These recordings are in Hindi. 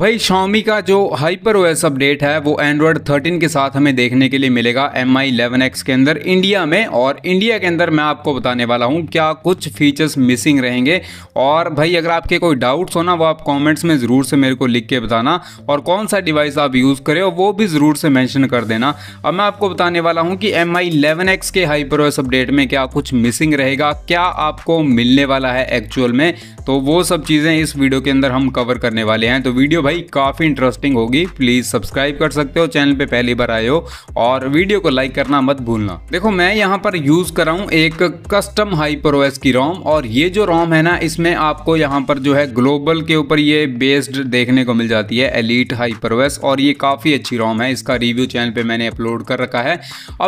भाई शॉमी का जो हाइपर ओएस अपडेट है वो एंड्रॉयड 13 के साथ हमें देखने के लिए मिलेगा एम आई इलेवन एक्स के अंदर इंडिया में और इंडिया के अंदर मैं आपको बताने वाला हूँ क्या कुछ फीचर्स मिसिंग रहेंगे और भाई अगर आपके कोई डाउट्स हो ना वो आप कॉमेंट्स में ज़रूर से मेरे को लिख के बताना और कौन सा डिवाइस आप यूज़ करें वो भी ज़रूर से मैंशन कर देना अब मैं आपको बताने वाला हूँ कि एम आई इलेवन एक्स के हाइपर ओएस अपडेट में क्या कुछ मिसिंग रहेगा क्या आपको मिलने वाला है एक्चुअल में तो वो सब चीज़ें इस वीडियो के अंदर हम कवर करने वाले हैं तो वीडियो भाई काफ़ी इंटरेस्टिंग होगी प्लीज़ सब्सक्राइब कर सकते हो चैनल पे पहली बार आए हो और वीडियो को लाइक करना मत भूलना देखो मैं यहाँ पर यूज़ कर रहा हूँ एक कस्टम हाइपर ओएस की रोम और ये जो रोम है ना इसमें आपको यहाँ पर जो है ग्लोबल के ऊपर ये बेस्ड देखने को मिल जाती है एलिट हाइपर ओएस और ये काफ़ी अच्छी रोम है इसका रिव्यू चैनल पर मैंने अपलोड कर रखा है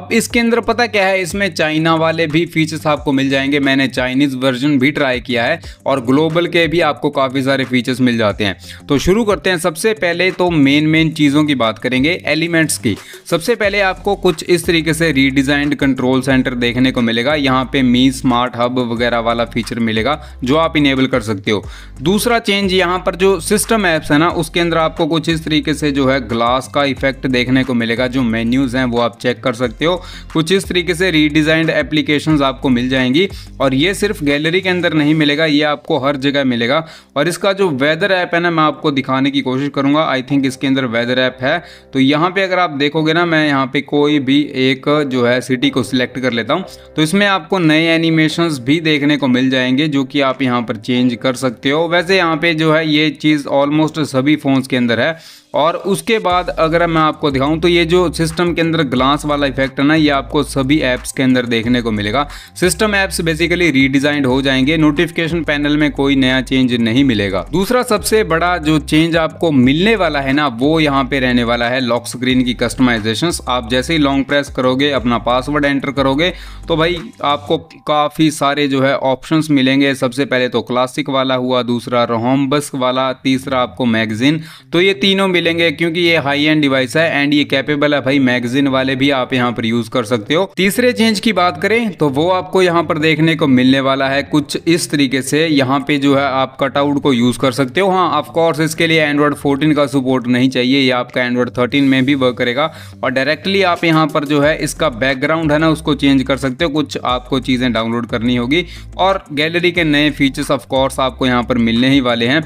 अब इसके अंदर पता क्या है इसमें चाइना वाले भी फीचर्स आपको मिल जाएंगे मैंने चाइनीज़ वर्जन भी ट्राई किया है और ग्लोबल के भी आपको काफ़ी सारे फीचर्स मिल जाते हैं तो शुरू करते हैं हैं सबसे पहले तो मेन मेन चीज़ों की बात करेंगे एलिमेंट्स की सबसे पहले आपको कुछ इस तरीके से रीडिजाइंड कंट्रोल सेंटर देखने को मिलेगा यहाँ पे मी स्मार्ट हब वगैरह वाला फीचर मिलेगा जो आप इनेबल कर सकते हो दूसरा चेंज यहाँ पर जो सिस्टम ऐप्स है ना उसके अंदर आपको कुछ इस तरीके से जो है ग्लास का इफेक्ट देखने को मिलेगा जो मेन्यूज़ हैं वो आप चेक कर सकते हो कुछ इस तरीके से रीडिजाइंड एप्लीकेशन आपको मिल जाएंगी और ये सिर्फ गैलरी के अंदर नहीं मिलेगा ये आपको हर जगह मिलेगा और इसका जो वेदर ऐप है ना मैं आपको दिखाने की की कोशिश करूंगा आई थिंक इसके अंदर वेदर ऐप है तो यहाँ पे अगर आप देखोगे ना मैं यहाँ पे कोई भी एक जो है सिटी को सिलेक्ट कर लेता हूँ तो इसमें आपको नए एनिमेशन भी देखने को मिल जाएंगे जो कि आप यहाँ पर चेंज कर सकते हो वैसे यहाँ पे जो है ये चीज़ ऑलमोस्ट सभी फ़ोन्स के अंदर है और उसके बाद अगर मैं आपको दिखाऊं तो ये जो सिस्टम के अंदर ग्लास वाला इफेक्ट है ना ये आपको सभी ऐप्स के अंदर देखने को मिलेगा सिस्टम ऐप्स बेसिकली रीडिजाइंड हो जाएंगे नोटिफिकेशन पैनल में कोई नया चेंज नहीं मिलेगा दूसरा सबसे बड़ा जो चेंज आप आपको मिलने वाला है ना वो यहाँ पे रहने वाला है लॉक स्क्रीन की कस्टमाइजेशन आप जैसे ही लॉन्ग प्रेस करोगे अपना पासवर्ड एंटर करोगे तो भाई आपको काफ़ी सारे जो है ऑप्शंस मिलेंगे सबसे पहले तो क्लासिक वाला हुआ दूसरा रोहम्बस्क वाला तीसरा आपको मैगजीन तो ये तीनों मिलेंगे क्योंकि ये हाई एंड डिवाइस है एंड ये कैपेबल है भाई मैगजीन वाले भी आप यहाँ पर यूज कर सकते हो तीसरे चेंज की बात करें तो वो आपको यहाँ पर देखने को मिलने वाला है कुछ इस तरीके से यहाँ पे जो है आप कटआउट को यूज कर सकते हो हाँ ऑफकोर्स इसके लिए एंड्रॉयड 14 का सपोर्ट नहीं चाहिए ये आपका एंड्रॉयड 13 में भी वर्क करेगा और डायरेक्टली आप यहाँ पर जो है इसका बैकग्राउंड है ना उसको चेंज कर सकते हो कुछ आपको चीज़ें डाउनलोड करनी होगी और गैलरी के नए फीचर्स ऑफ कोर्स आपको यहाँ पर मिलने ही वाले हैं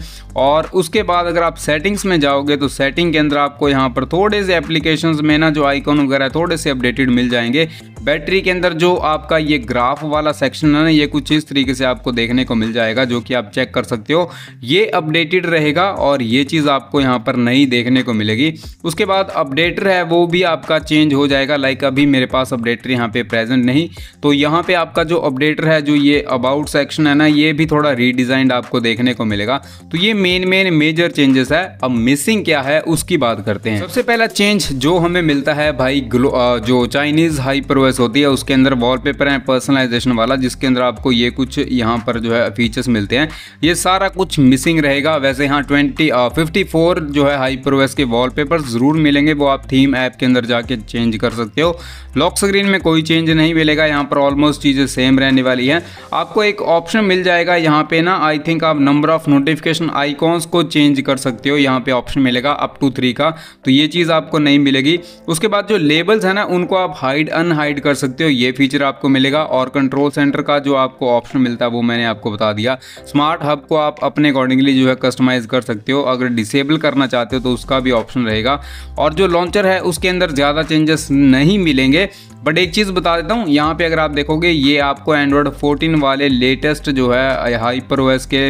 और उसके बाद अगर आप सेटिंग्स में जाओगे तो सेटिंग के अंदर आपको यहाँ पर थोड़े से एप्लीकेशन में ना जो आइकॉन वगैरह थोड़े से अपडेटेड मिल जाएंगे बैटरी के अंदर जो आपका ये ग्राफ वाला सेक्शन है ना ये कुछ इस तरीके से आपको देखने को मिल जाएगा जो कि आप चेक कर सकते हो ये अपडेटेड रहेगा और ये चीज़ आपको यहाँ पर नहीं देखने को मिलेगी उसके बाद अपडेटर है वो भी आपका चेंज हो जाएगा लाइक अभी मेरे पास अपडेटर यहाँ पे प्रेजेंट नहीं तो यहाँ पे आपका जो अपडेटर है जो ये अबाउट सेक्शन है ना ये भी थोड़ा रीडिज़ाइंड आपको देखने को मिलेगा तो ये मेन मेन मेजर चेंजेस है अब मिसिंग क्या है उसकी बात करते हैं सबसे पहला चेंज जो हमें मिलता है भाई जो चाइनीज़ हाइपर इंटरवेस होती है उसके अंदर वॉलपेपर है पर्सनलाइजेशन वाला जिसके अंदर आपको ये कुछ यहाँ पर जो है फीचर्स मिलते हैं ये सारा कुछ मिसिंग रहेगा वैसे यहाँ ट्वेंटी फिफ्टी फोर जो है हाइपरवेस के वॉलपेपर ज़रूर मिलेंगे वो आप थीम ऐप के अंदर जाके चेंज कर सकते हो लॉक स्क्रीन में कोई चेंज नहीं मिलेगा यहाँ पर ऑलमोस्ट चीज़ें सेम रहने वाली हैं आपको एक ऑप्शन मिल जाएगा यहाँ पे ना आई थिंक आप नंबर ऑफ नोटिफिकेशन आइकॉन्स को चेंज कर सकते हो यहाँ पे ऑप्शन मिलेगा अप टू थ्री का तो ये चीज़ आपको नहीं मिलेगी उसके बाद जो लेबल्स हैं ना उनको आप हाइड अनहाइड हाइड कर सकते हो ये फीचर आपको मिलेगा और कंट्रोल सेंटर का जो आपको ऑप्शन मिलता है वो मैंने आपको बता दिया स्मार्ट हब को आप अपने अकॉर्डिंगली जो है कस्टमाइज़ कर सकते हो अगर डिसेबल करना चाहते हो तो उसका भी ऑप्शन रहेगा और जो लॉन्चर है उसके अंदर ज़्यादा चेंजेस नहीं मिलेंगे बट एक चीज़ बता देता हूँ यहाँ पे अगर आप देखोगे ये आपको एंड्रॉयड 14 वाले लेटेस्ट जो है हाइपर ओएस के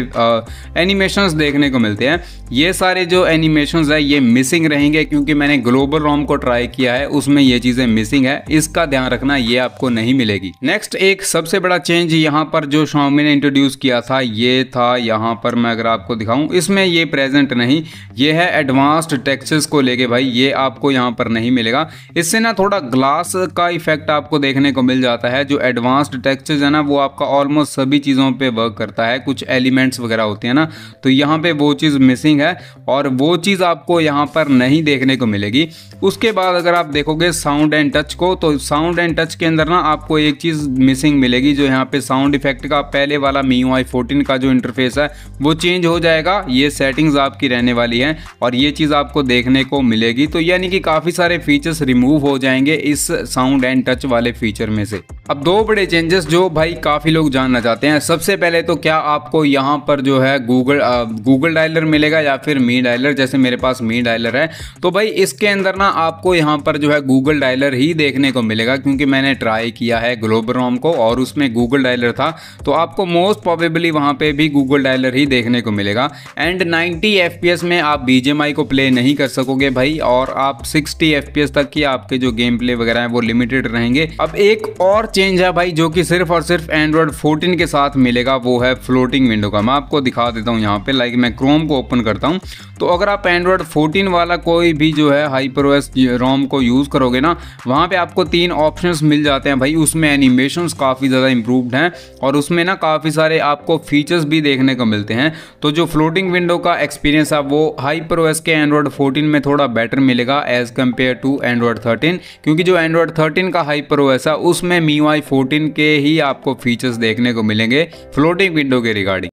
एनिमेशंस देखने को मिलते हैं ये सारे जो एनिमेशंस है ये मिसिंग रहेंगे क्योंकि मैंने ग्लोबल रोम को ट्राई किया है उसमें ये चीज़ें मिसिंग है इसका ध्यान रखना ये आपको नहीं मिलेगी नेक्स्ट एक सबसे बड़ा चेंज यहाँ पर जो शॉमी ने इंट्रोड्यूस किया था ये था यहाँ पर मैं अगर आपको दिखाऊं इसमें ये प्रेजेंट नहीं ये है एडवांस्ड टेक्सचर्स को लेके भाई ये आपको यहाँ पर नहीं मिलेगा इससे ना थोड़ा ग्लास का इफेक्ट आपको देखने को मिल जाता है जो एडवांस्ड टेक्सचर्स है ना वो आपका ऑलमोस्ट सभी चीज़ों पर वर्क करता है कुछ एलिमेंट्स वगैरह होते हैं ना तो यहाँ पर वो चीज़ मिसिंग है और वो चीज़ आपको यहाँ पर नहीं देखने को मिलेगी उसके बाद अगर आप देखोगे साउंड एंड टच को तो साउंड एंड टच के अंदर ना आपको एक चीज़ मिसिंग मिलेगी जो यहाँ पे साउंड इफेक्ट का पहले वाला मी आई फोर्टीन का जो इंटरफेस है वो चेंज हो जाएगा ये सेटिंग्स आपकी रहने वाली है और ये चीज़ आपको देखने को मिलेगी तो यानी कि काफ़ी सारे फीचर्स रिमूव हो जाएंगे इस साउंड एंड टच वाले फीचर में से अब दो बड़े चेंजेस जो भाई काफ़ी लोग जानना चाहते हैं सबसे पहले तो क्या आपको यहाँ पर जो है गूगल गूगल डायलर मिलेगा या फिर मी डायलर जैसे मेरे पास मी डायलर है तो भाई इसके अंदर ना आपको यहाँ पर जो है गूगल डायलर ही देखने को मिलेगा क्योंकि क्योंकि मैंने ट्राई किया है ग्लोबरॉम को और उसमें गूगल डायलर था तो आपको मोस्ट प्रॉबेबली वहाँ पे भी गूगल डायलर ही देखने को मिलेगा एंड 90 एफ में आप बी को प्ले नहीं कर सकोगे भाई और आप 60 एफ तक की आपके जो गेम प्ले वगैरह हैं वो लिमिटेड रहेंगे अब एक और चेंज है भाई जो कि सिर्फ और सिर्फ एंड्रॉयड फोर्टीन के साथ मिलेगा वो है फ्लोटिंग विंडो का मैं आपको दिखा देता हूँ यहाँ पे लाइक मैं क्रोम को ओपन करता हूँ तो अगर आप एंड्रॉयड 14 वाला कोई भी जो है हाइपरवेस रोम को यूज़ करोगे ना वहाँ पे आपको तीन ऑप्शंस मिल जाते हैं भाई उसमें एनिमेशंस काफ़ी ज़्यादा इम्प्रूवड हैं और उसमें ना काफ़ी सारे आपको फीचर्स भी देखने को मिलते हैं तो जो फ्लोटिंग विंडो का एक्सपीरियंस है वो हाइपरवेस के एंड्रॉयड फोर्टीन में थोड़ा बेटर मिलेगा as compare to Android thirteen क्योंकि जो एंड्रॉयड थर्टीन का हाइपरवेस है उसमें मी वाई के ही आपको फीचर्स देखने को मिलेंगे फ्लोटिंग विंडो के रिगार्डिंग